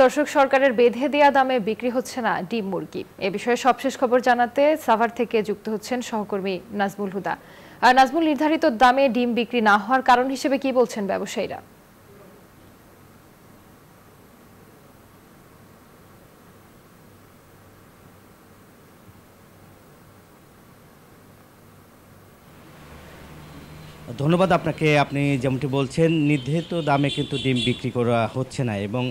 দর্শক সরকারের বেঁধে দেয়া দামে বিক্রি হচ্ছে না ডিম মুরগি এ বিষয়ে সবশেষ খবর জানাতে সাভার থেকে যুক্ত হচ্ছেন সহকর্মী নাজমুল হুদা আর নাজমুল নির্ধারিত দামে ডিম বিক্রি না হওয়ার কারণ হিসেবে কি বলছেন ব্যবসায়ীরা ধন্যবাদ আপনাকে আপনি যেমনটি বলছেন নির্ধারিত দামে কিন্তু ডিম বিক্রি করা হচ্ছে না এবং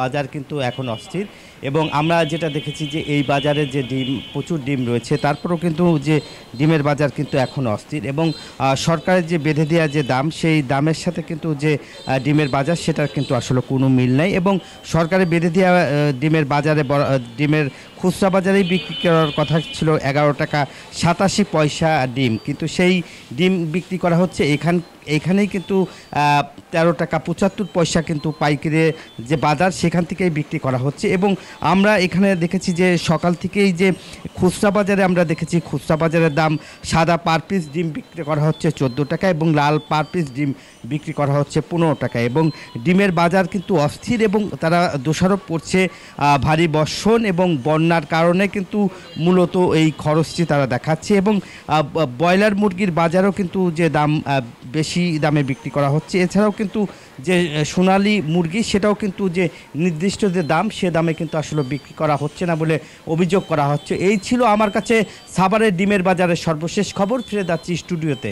বাজার কিন্তু এখন অস্থির এবং আমরা যেটা দেখেছি যে এই বাজারে যে ডিম প্রচুর ডিম রয়েছে তারপরেও কিন্তু যে ডিমের বাজার কিন্তু এখন অস্থির এবং সরকারের যে বেঁধে দেওয়া যে দাম সেই দামের সাথে কিন্তু যে ডিমের বাজার সেটার কিন্তু আসলে কোনো মিল নাই এবং সরকারের বেঁধে দেওয়া ডিমের বাজারে ডিমের খুচরা বাজারেই বিক্রি করার কথা ছিল এগারো টাকা সাতাশি পয়সা ডিম কিন্তু সেই ডিম বিক্রি করা 我这一看。এইখানেই কিন্তু তেরো টাকা পঁচাত্তর পয়সা কিন্তু পাইকারি যে বাজার সেখান থেকেই বিক্রি করা হচ্ছে এবং আমরা এখানে দেখেছি যে সকাল থেকেই যে খুচরা বাজারে আমরা দেখেছি খুচরা বাজারের দাম সাদা পার পিস ডিম বিক্রি করা হচ্ছে চোদ্দো টাকা এবং লাল পার পিস ডিম বিক্রি করা হচ্ছে পনেরো টাকা এবং ডিমের বাজার কিন্তু অস্থির এবং তারা দোষারোপ করছে ভারী বর্ষণ এবং বন্যার কারণে কিন্তু মূলত এই খরচটি তারা দেখাচ্ছে এবং ব্রয়লার মুরগির বাজারও কিন্তু যে দাম বেশি বেশি দামে বিক্রি করা হচ্ছে এছাড়াও কিন্তু যে সোনালি মুরগি সেটাও কিন্তু যে নির্দিষ্ট যে দাম সে দামে কিন্তু আসলে বিক্রি করা হচ্ছে না বলে অভিযোগ করা হচ্ছে এই ছিল আমার কাছে সাভারের ডিমের বাজারের সর্বশেষ খবর ফিরে যাচ্ছি স্টুডিওতে